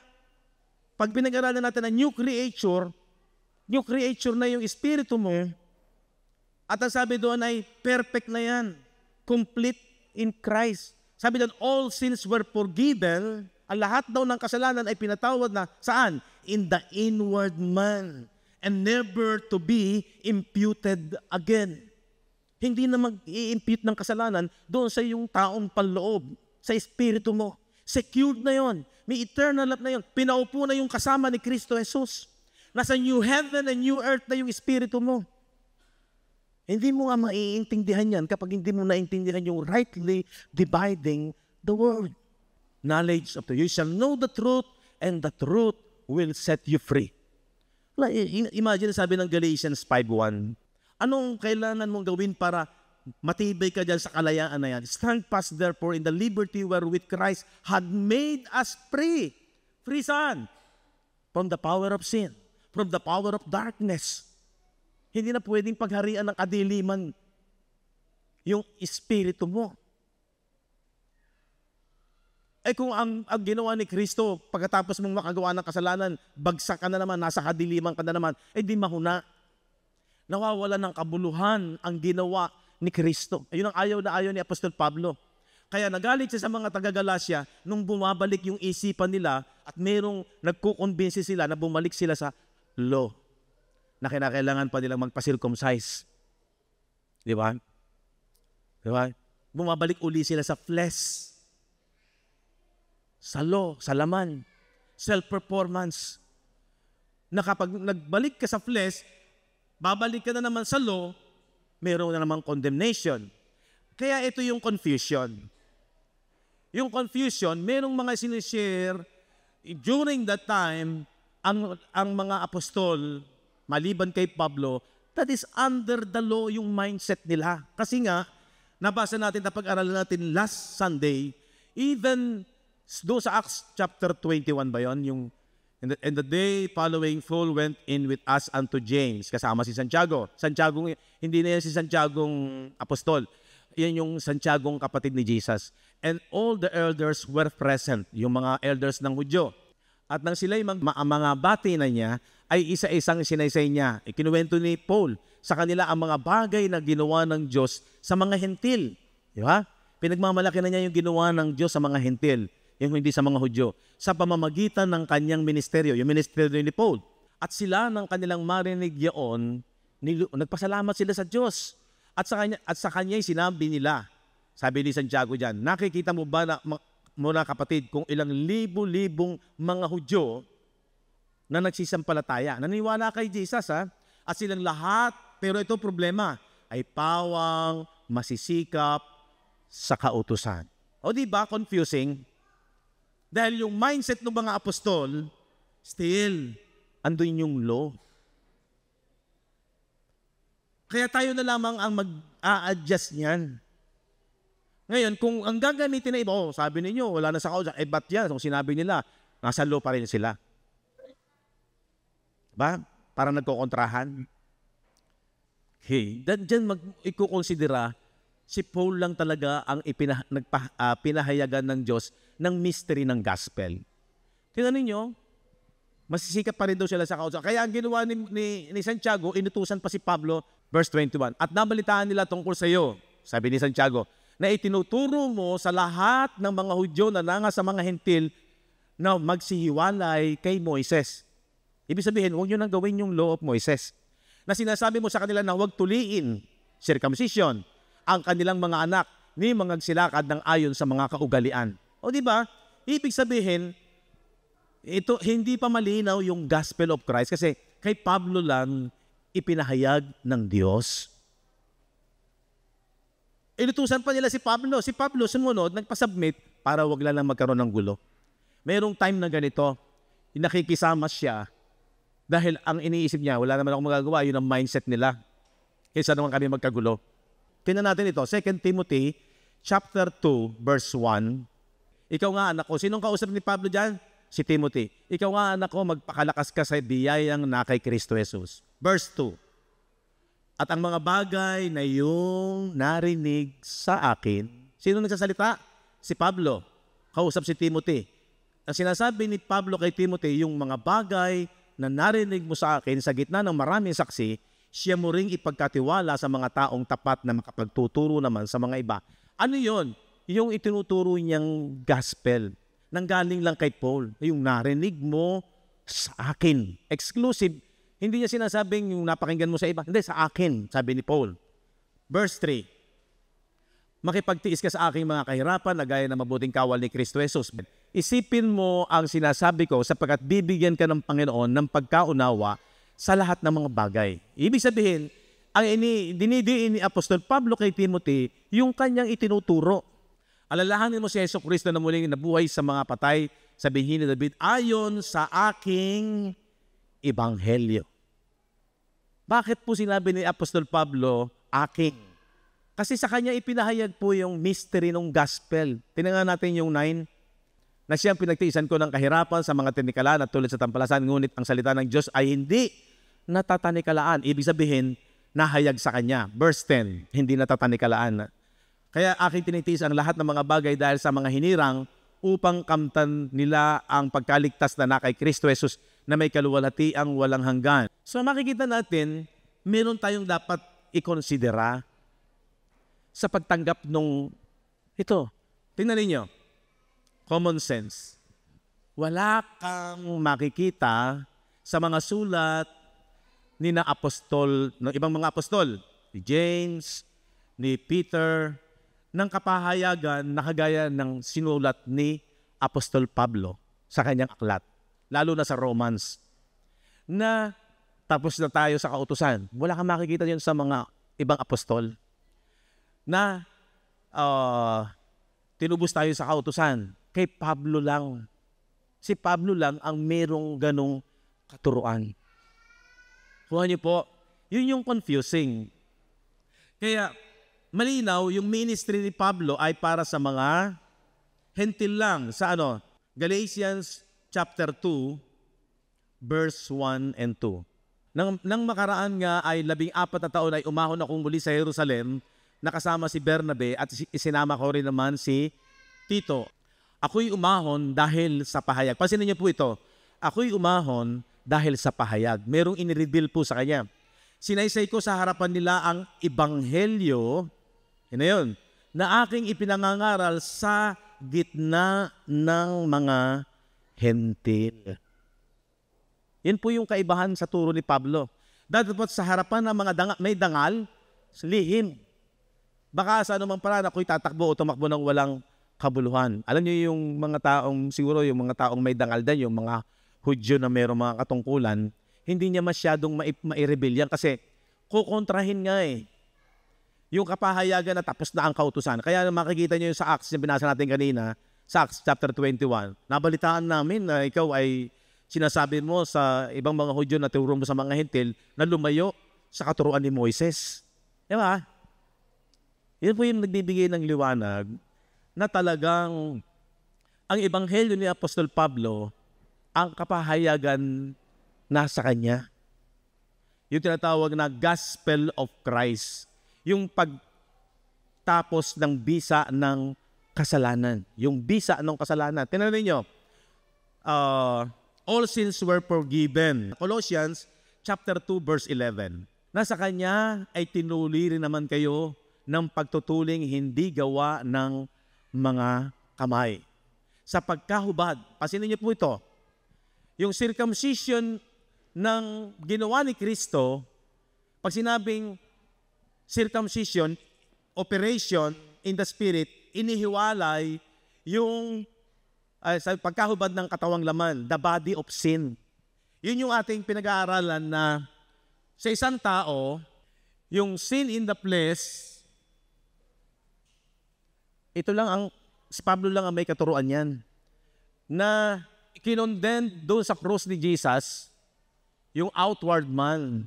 pag pinag-aralan natin na new creature, new creature na yung espiritu mo, at ang sabi doon ay perfect na yan, complete in Christ. Sabi doon, all sins were forgiven. Ang lahat daw ng kasalanan ay pinatawad na saan? In the inward man. And never to be imputed again. Hindi na mag-i-impute ng kasalanan doon sa iyong taong panloob, sa espiritu mo. Secured na yon. May eternal life na yon. Pinaupo na yung kasama ni Kristo Jesus. Nasa new heaven and new earth na yung espiritu mo. Hindi mo nga maiintindihan yan kapag hindi mo naintindihan yung rightly dividing the word. Knowledge of the you shall know the truth and the truth will set you free. Imagine sabi ng Galatians 5.1, anong kailangan mong gawin para matibay ka dyan sa kalayaan na yan? Stand fast therefore in the liberty wherewith Christ had made us free. Free saan? From the power of sin, from the power of darkness. Hindi na pwedeng pagharian ng kadiliman yung espiritu mo. Eh kung ang, ang ginawa ni Kristo, pagkatapos mong makagawa ng kasalanan, bagsak ka na naman, nasa kadiliman ka na naman, eh di mahuna. Nawawala ng kabuluhan ang ginawa ni Kristo. Ayun ang ayaw na ayaw ni Apostol Pablo. Kaya nagalit siya sa mga taga-Galacia nung bumabalik yung isipan nila at merong nagkukonbinsi sila na bumalik sila sa law na kinakailangan pa nilang magpa-circumcise. Di ba? Di ba? Bumabalik uli sila sa flesh, sa law, sa laman, self-performance. Na kapag nagbalik ka sa flesh, babalik ka na naman sa law, meron na naman condemnation. Kaya ito yung confusion. Yung confusion, merong mga sinishare during that time ang, ang mga apostol maliban kay Pablo, that is under the law yung mindset nila. Kasi nga, nabasa natin, pag aralan natin last Sunday, even do sa Acts chapter 21 ba yon yung and the, and the day following Paul went in with us unto James kasama si Santiago Santiago hindi na yan si Santiago apostol yan yung Santiago'ng kapatid ni Jesus and all the elders were present yung mga elders ng Hudyo at nang sila'y mga, mga bati na niya ay isa-isang sinaysay niya. Ikinuwento ni Paul sa kanila ang mga bagay na ginawa ng Diyos sa mga hentil. Di ba? Pinagmamalaki na niya yung ginawa ng Diyos sa mga hentil, yung hindi sa mga Hudyo, sa pamamagitan ng kanyang ministeryo, yung ministeryo ni Paul. At sila ng kanilang marinig yaon, nagpasalamat sila sa Diyos. At sa kanya, at sa kanya sinabi nila, sabi ni Santiago diyan, nakikita mo ba na, mo na kapatid kung ilang libo-libong mga Hudyo na nagsisampalataya. Naniwala kay Jesus ha? At silang lahat, pero ito problema, ay pawang, masisikap sa kautusan. O di ba confusing? Dahil yung mindset ng mga apostol, still, andun yung law. Kaya tayo na lamang ang mag-a-adjust niyan. Ngayon, kung ang gagamitin na iba, oh, sabi ninyo, wala na sa kausa, eh ba't yan? Kung sinabi nila, nasa law pa rin sila. Ba? Para nagkokontrahan. Okay. Dan dyan mag ikukonsidera si Paul lang talaga ang ipinah- nagpa- uh, pinahayagan ng Diyos ng mystery ng gospel. Tingnan ninyo, masisikap pa rin daw sila sa kausap. Kaya ang ginawa ni, ni, ni Santiago, inutusan pa si Pablo, verse 21. At nabalitaan nila tungkol sa iyo, sabi ni Santiago, na itinuturo mo sa lahat ng mga Hudyo na nanga sa mga Hentil na magsihiwalay kay Moises Ibig sabihin, huwag nyo nang gawin yung law of Moises na sinasabi mo sa kanila na huwag tuliin, circumcision, ang kanilang mga anak ni mga silakad ng ayon sa mga kaugalian. O di ba? Ibig sabihin, ito hindi pa malinaw yung gospel of Christ kasi kay Pablo lang ipinahayag ng Diyos. Inutusan pa nila si Pablo. Si Pablo sumunod, nagpasubmit para wag lang magkaroon ng gulo. Merong time na ganito, nakikisama siya dahil ang iniisip niya, wala naman akong magagawa, yun ang mindset nila. Kaysa naman kami magkagulo. Tingnan natin ito, 2 Timothy chapter 2, verse 1. Ikaw nga anak ko, sinong kausap ni Pablo dyan? Si Timothy. Ikaw nga anak ko, magpakalakas ka sa biyayang na kay Kristo Jesus. Verse 2. At ang mga bagay na iyong narinig sa akin, sino nagsasalita? Si Pablo. Kausap si Timothy. Ang sinasabi ni Pablo kay Timothy, yung mga bagay na narinig mo sa akin sa gitna ng maraming saksi, siya mo ring ipagkatiwala sa mga taong tapat na makapagtuturo naman sa mga iba. Ano yon? Yung itinuturo niyang gospel. Nanggaling lang kay Paul. Yung narinig mo sa akin. Exclusive. Hindi niya sinasabing yung napakinggan mo sa iba. Hindi, sa akin, sabi ni Paul. Verse 3 makipagtiis ka sa aking mga kahirapan na gaya ng mabuting kawal ni Kristo Jesus. Isipin mo ang sinasabi ko sapagkat bibigyan ka ng Panginoon ng pagkaunawa sa lahat ng mga bagay. Ibig sabihin, ang ini, dinidiin ni Apostol Pablo kay Timothy yung kanyang itinuturo. Alalahanin mo si Yeso Kristo na muling nabuhay sa mga patay, sabihin ni David, ayon sa aking ibanghelyo. Bakit po sinabi ni Apostol Pablo, aking? Kasi sa kanya ipinahayag po yung mystery ng gospel. Tinangan natin yung 9 na siyang pinagtiisan ko ng kahirapan sa mga tinikalaan at tulad sa tampalasan, ngunit ang salita ng Diyos ay hindi natatanikalaan. Ibig sabihin, nahayag sa kanya. Verse 10, hindi natatanikalaan. Kaya aking tinitiis ang lahat ng mga bagay dahil sa mga hinirang upang kamtan nila ang pagkaligtas na na kay Kristo Jesus na may kaluwalhati ang walang hanggan. So makikita natin, meron tayong dapat ikonsidera sa pagtanggap nung ito. Tingnan ninyo. Common sense. Wala kang makikita sa mga sulat ni na apostol, ng ibang mga apostol, ni James, ni Peter, ng kapahayagan na kagaya ng sinulat ni Apostol Pablo sa kanyang aklat, lalo na sa Romans, na tapos na tayo sa kautusan. Wala kang makikita yun sa mga ibang apostol na uh, tinubos tayo sa kautusan. Kay Pablo lang. Si Pablo lang ang merong ganong katuruan. Kuha niyo po, yun yung confusing. Kaya malinaw, yung ministry ni Pablo ay para sa mga hentil lang. Sa ano? Galatians chapter 2, verse 1 and 2. Nang, nang makaraan nga ay labing apat na taon ay umahon akong muli sa Jerusalem nakasama si Bernabe at isinama ko rin naman si Tito. Ako'y umahon dahil sa pahayag. Pansinin niyo po ito. Ako'y umahon dahil sa pahayag. Merong in-reveal po sa kanya. Sinaysay ko sa harapan nila ang ibanghelyo, yun na yun, na aking ipinangangaral sa gitna ng mga hentil. Yan po yung kaibahan sa turo ni Pablo. Dadapat sa harapan ng mga dangal, may dangal, lihim, baka sa anumang paraan ako'y tatakbo o tumakbo ng walang kabuluhan. Alam niyo yung mga taong, siguro yung mga taong may dangal din, yung mga Hudyo na mayroong mga katungkulan, hindi niya masyadong ma- mairebilyan kasi kukontrahin nga eh. Yung kapahayagan na tapos na ang kautusan. Kaya makikita niyo yung sa Acts na binasa natin kanina, sa Acts chapter 21, nabalitaan namin na ikaw ay sinasabi mo sa ibang mga Hudyo na turo mo sa mga Hintil na lumayo sa katuruan ni Moises. Di ba? Yan po yung nagbibigay ng liwanag na talagang ang ebanghelyo ni Apostol Pablo, ang kapahayagan nasa kanya. Yung tinatawag na Gospel of Christ. Yung pagtapos ng bisa ng kasalanan. Yung bisa ng kasalanan. Tinanong ninyo, uh, all sins were forgiven. Colossians chapter 2 verse 11. Nasa kanya ay tinuli rin naman kayo ng pagtutuling hindi gawa ng mga kamay. Sa pagkahubad, pasinin niyo po ito, yung circumcision ng ginawa ni Kristo, pag sinabing circumcision, operation in the spirit, inihiwalay yung uh, sa pagkahubad ng katawang laman, the body of sin. Yun yung ating pinag-aaralan na sa isang tao, yung sin in the flesh ito lang ang, si Pablo lang ang may katuruan niyan Na kinondemn doon sa cross ni Jesus, yung outward man.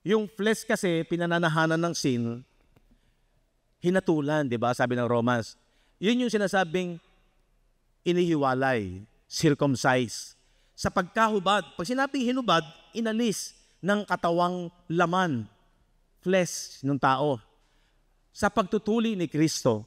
Yung flesh kasi, pinananahanan ng sin, hinatulan, di ba? Sabi ng Romans. Yun yung sinasabing inihiwalay, circumcise. Sa pagkahubad, pag sinabing hinubad, inalis ng katawang laman, flesh ng tao sa pagtutuli ni Kristo.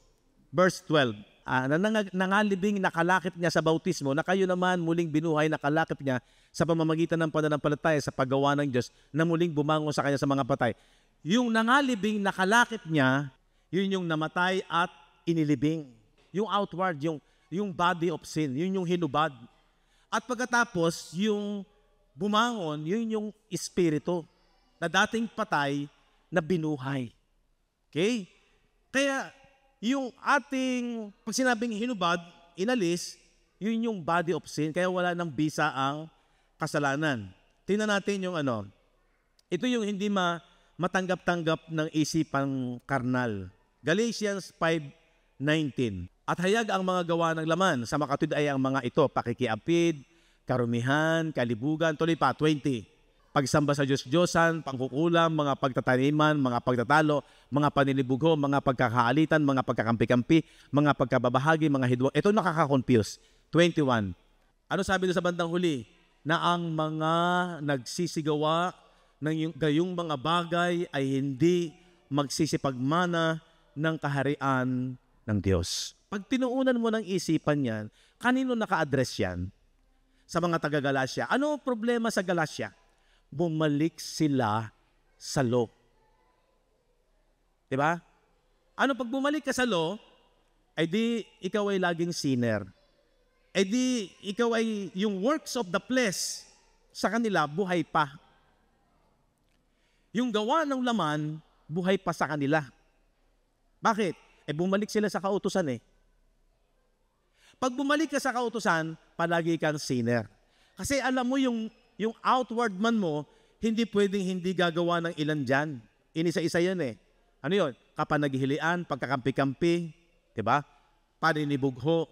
Verse 12 uh, ah, na nangalibing nakalakip niya sa bautismo na kayo naman muling binuhay nakalakip niya sa pamamagitan ng pananampalataya sa paggawa ng Diyos na muling bumangon sa kanya sa mga patay. Yung nangalibing nakalakip niya, yun yung namatay at inilibing. Yung outward, yung, yung body of sin, yun yung hinubad. At pagkatapos, yung bumangon, yun yung espiritu na dating patay na binuhay. Okay? Kaya yung ating, pag sinabing hinubad, inalis, yun yung body of sin. Kaya wala nang bisa ang kasalanan. Tingnan natin yung ano. Ito yung hindi ma matanggap-tanggap ng isipang karnal. Galatians 5.19 At hayag ang mga gawa ng laman. Sa makatid ay ang mga ito, pakikiapid, karumihan, kalibugan, tuloy pa, 20 pagsamba sa Diyos-Diyosan, pangkukulam, mga pagtataniman, mga pagtatalo, mga panilibugho, mga pagkakaalitan, mga pagkakampi-kampi, mga pagkababahagi, mga hidwang. Ito nakaka-confuse. 21. Ano sabi doon sa bandang huli? Na ang mga nagsisigawa ng gayong mga bagay ay hindi magsisipagmana ng kaharian ng Diyos. Pag tinuunan mo ng isipan yan, kanino naka-address yan? Sa mga taga-Galatia. Ano problema sa Galatia? bumalik sila sa law. Di ba? Ano pag bumalik ka sa law, ay di ikaw ay laging sinner. Ay di ikaw ay yung works of the flesh sa kanila buhay pa. Yung gawa ng laman, buhay pa sa kanila. Bakit? Eh bumalik sila sa kautusan eh. Pag bumalik ka sa kautusan, palagi kang sinner. Kasi alam mo yung yung outward man mo, hindi pwedeng hindi gagawa ng ilan dyan. Inisa-isa yan eh. Ano yun? Kapanaghilian, pagkakampi-kampi, di ba? Paninibugho.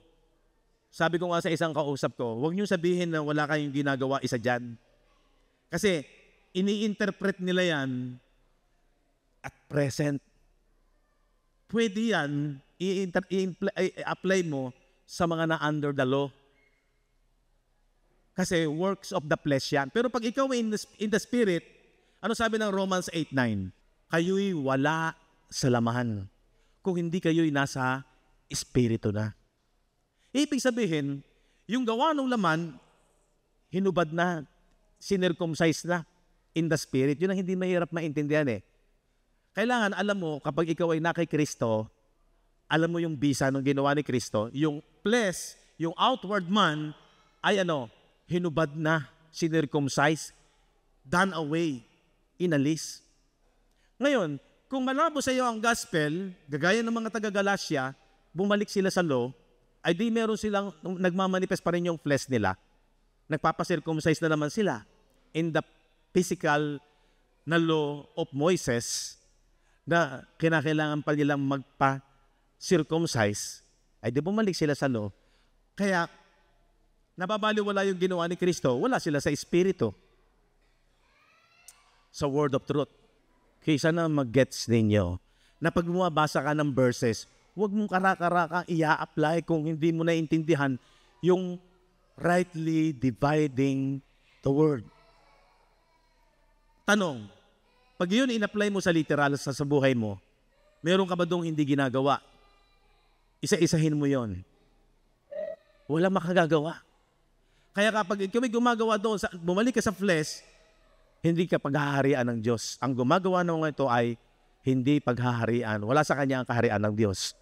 Sabi ko nga sa isang kausap ko, huwag niyong sabihin na wala kayong ginagawa isa dyan. Kasi iniinterpret nila yan at present. Pwede yan i-apply mo sa mga na under the law. Kasi works of the flesh yan. Pero pag ikaw in the, in the spirit, ano sabi ng Romans 8.9? Kayo'y wala sa lamahan kung hindi kayo'y nasa espiritu na. Ibig sabihin, yung gawa ng laman, hinubad na, sinircumcise na in the spirit. Yun ang hindi mahirap maintindihan eh. Kailangan alam mo, kapag ikaw ay na kay Kristo, alam mo yung bisa ng ginawa ni Kristo, yung flesh, yung outward man, ay ano, hinubad na, sinircumcise, done away, inalis. Ngayon, kung malabo sa iyo ang gospel, gagaya ng mga taga-Galacia, bumalik sila sa law, ay di meron silang nagmamanifest pa rin yung flesh nila. Nagpapasircumcise na naman sila in the physical na law of Moises na kinakailangan pa nilang magpa-circumcise, ay di bumalik sila sa law. Kaya nababaliwala yung ginawa ni Kristo, wala sila sa Espiritu. Sa word of truth. Kaysa na mag-gets ninyo na pag mabasa ka ng verses, huwag mong karakarakang i-apply kung hindi mo naiintindihan yung rightly dividing the word. Tanong, pag yun in-apply mo sa literal sa, sa buhay mo, meron ka ba doong hindi ginagawa? Isa-isahin mo yon. Wala makagagawa. Kaya kapag ikaw ay gumagawa doon, sa, bumalik ka sa flesh, hindi ka paghaharian ng Diyos. Ang gumagawa ng ito ay hindi paghaharian. Wala sa kanya ang kaharian ng Diyos.